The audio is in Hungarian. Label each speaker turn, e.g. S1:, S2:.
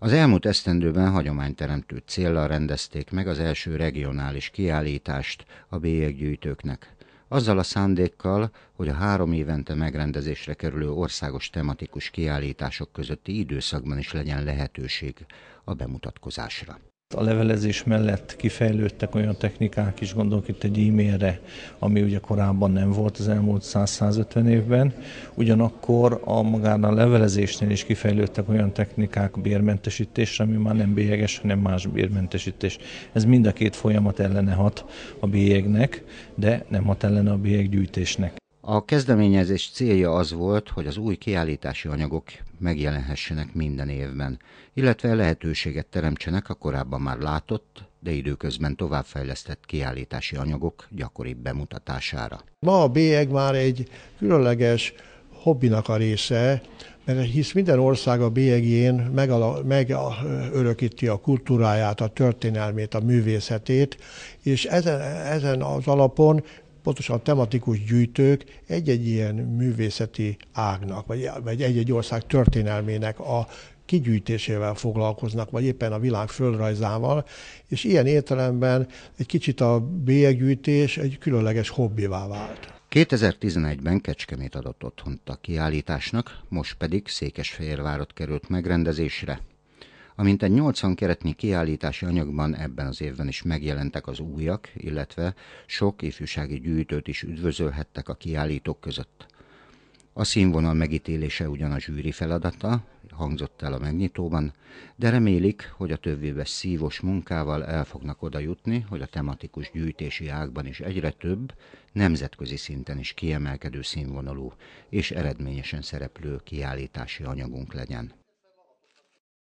S1: Az elmúlt esztendőben hagyományteremtő célra rendezték meg az első regionális kiállítást a bélyeggyűjtőknek. Azzal a szándékkal, hogy a három évente megrendezésre kerülő országos tematikus kiállítások közötti időszakban is legyen lehetőség a bemutatkozásra.
S2: A levelezés mellett kifejlődtek olyan technikák is, gondolok itt egy e-mailre, ami ugye korábban nem volt az elmúlt 100-150 évben. Ugyanakkor a magán a levelezésnél is kifejlődtek olyan technikák bérmentesítésre, ami már nem bélyeges, hanem más bérmentesítés. Ez mind a két folyamat ellene hat a bélyegnek, de nem hat ellene a bélyeggyűjtésnek.
S1: A kezdeményezés célja az volt, hogy az új kiállítási anyagok megjelenhessenek minden évben, illetve lehetőséget teremtsenek a korábban már látott, de időközben továbbfejlesztett kiállítási anyagok gyakoribb bemutatására.
S3: Ma a bélyeg már egy különleges hobbinak a része, mert hisz minden ország a bélyegén megörökíti meg a kultúráját, a történelmét, a művészetét, és ezen, ezen az alapon pontosan tematikus gyűjtők egy-egy ilyen művészeti ágnak, vagy egy-egy ország történelmének a kigyűjtésével foglalkoznak, vagy éppen a világ földrajzával, és ilyen értelemben egy kicsit a bélyeggyűjtés egy különleges hobbivá vált.
S1: 2011-ben Kecskemét adott otthont a kiállításnak, most pedig Székesfehérvárat került megrendezésre. Amint egy 80 keretnyi kiállítási anyagban ebben az évben is megjelentek az újak, illetve sok ifjúsági gyűjtőt is üdvözölhettek a kiállítók között. A színvonal megítélése ugyan a zsűri feladata, hangzott el a megnyitóban, de remélik, hogy a többéves szívos munkával el fognak oda jutni, hogy a tematikus gyűjtési ágban is egyre több, nemzetközi szinten is kiemelkedő színvonalú és eredményesen szereplő kiállítási anyagunk legyen.